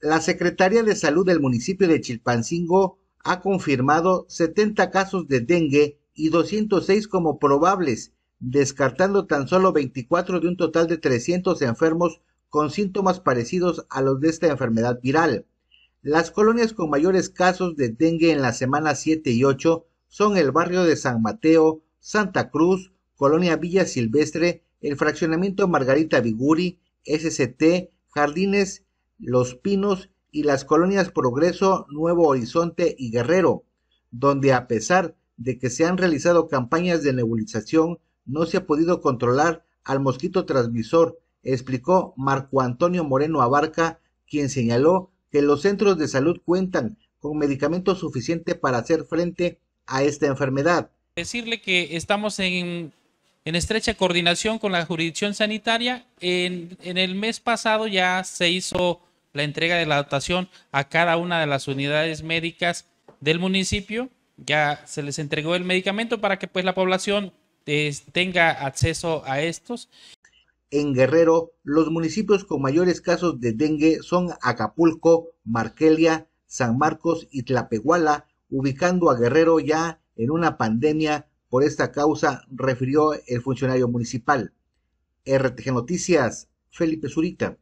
La Secretaría de Salud del municipio de Chilpancingo ha confirmado 70 casos de dengue y 206 como probables, descartando tan solo 24 de un total de 300 enfermos con síntomas parecidos a los de esta enfermedad viral. Las colonias con mayores casos de dengue en las semanas 7 y 8 son el barrio de San Mateo, Santa Cruz, Colonia Villa Silvestre, el fraccionamiento Margarita Viguri, SCT, Jardines los Pinos y las colonias Progreso, Nuevo Horizonte y Guerrero, donde a pesar de que se han realizado campañas de nebulización, no se ha podido controlar al mosquito transmisor, explicó Marco Antonio Moreno Abarca, quien señaló que los centros de salud cuentan con medicamento suficiente para hacer frente a esta enfermedad. Decirle que estamos en, en estrecha coordinación con la jurisdicción sanitaria. en el mes pasado ya se hizo la entrega de la dotación a cada una de las unidades médicas del municipio. Ya se les entregó el medicamento para que pues la población eh, tenga acceso a estos. En Guerrero, los municipios con mayores casos de dengue son Acapulco, Marquelia, San Marcos y Tlapehuala, ubicando a Guerrero ya en una pandemia por esta causa, refirió el funcionario municipal. RTG Noticias, Felipe Zurita.